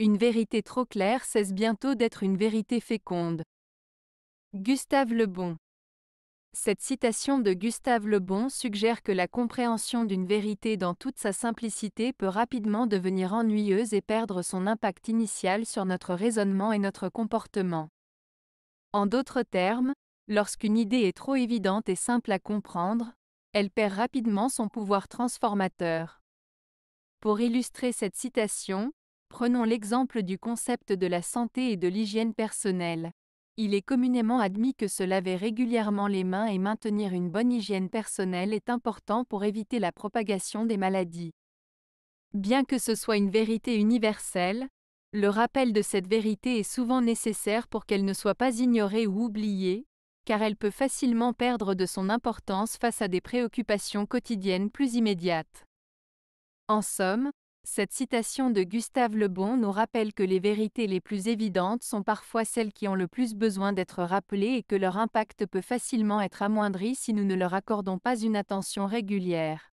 Une vérité trop claire cesse bientôt d'être une vérité féconde. Gustave Le Bon Cette citation de Gustave Le Bon suggère que la compréhension d'une vérité dans toute sa simplicité peut rapidement devenir ennuyeuse et perdre son impact initial sur notre raisonnement et notre comportement. En d'autres termes, lorsqu'une idée est trop évidente et simple à comprendre, elle perd rapidement son pouvoir transformateur. Pour illustrer cette citation, Prenons l'exemple du concept de la santé et de l'hygiène personnelle. Il est communément admis que se laver régulièrement les mains et maintenir une bonne hygiène personnelle est important pour éviter la propagation des maladies. Bien que ce soit une vérité universelle, le rappel de cette vérité est souvent nécessaire pour qu'elle ne soit pas ignorée ou oubliée, car elle peut facilement perdre de son importance face à des préoccupations quotidiennes plus immédiates. En somme, cette citation de Gustave Le Bon nous rappelle que les vérités les plus évidentes sont parfois celles qui ont le plus besoin d'être rappelées et que leur impact peut facilement être amoindri si nous ne leur accordons pas une attention régulière.